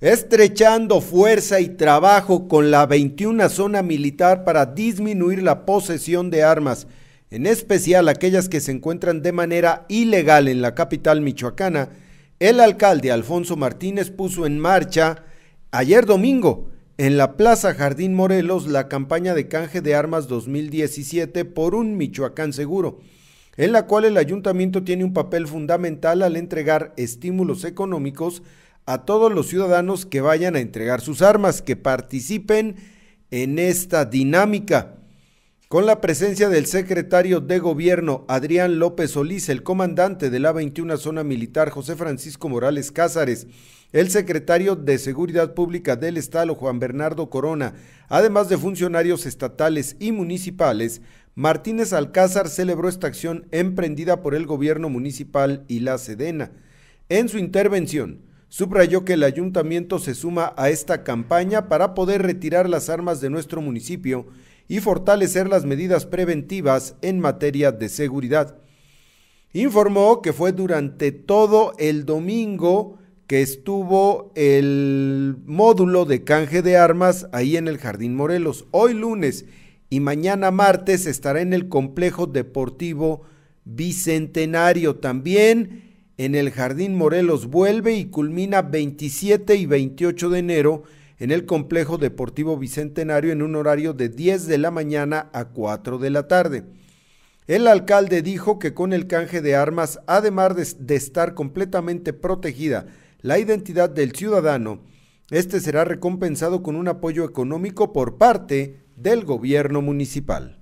estrechando fuerza y trabajo con la 21 zona militar para disminuir la posesión de armas, en especial aquellas que se encuentran de manera ilegal en la capital michoacana, el alcalde Alfonso Martínez puso en marcha ayer domingo en la Plaza Jardín Morelos la campaña de canje de armas 2017 por un Michoacán seguro en la cual el ayuntamiento tiene un papel fundamental al entregar estímulos económicos a todos los ciudadanos que vayan a entregar sus armas, que participen en esta dinámica. Con la presencia del secretario de Gobierno Adrián López Solís, el comandante de la 21 Zona Militar José Francisco Morales Cázares, el secretario de Seguridad Pública del Estado Juan Bernardo Corona, además de funcionarios estatales y municipales, Martínez Alcázar celebró esta acción emprendida por el gobierno municipal y la Sedena. En su intervención, Subrayó que el ayuntamiento se suma a esta campaña para poder retirar las armas de nuestro municipio y fortalecer las medidas preventivas en materia de seguridad. Informó que fue durante todo el domingo que estuvo el módulo de canje de armas ahí en el Jardín Morelos. Hoy lunes y mañana martes estará en el complejo deportivo Bicentenario también en el Jardín Morelos vuelve y culmina 27 y 28 de enero en el Complejo Deportivo Bicentenario en un horario de 10 de la mañana a 4 de la tarde. El alcalde dijo que con el canje de armas, además de, estar completamente protegida la identidad del ciudadano, este será recompensado con un apoyo económico por parte del gobierno municipal.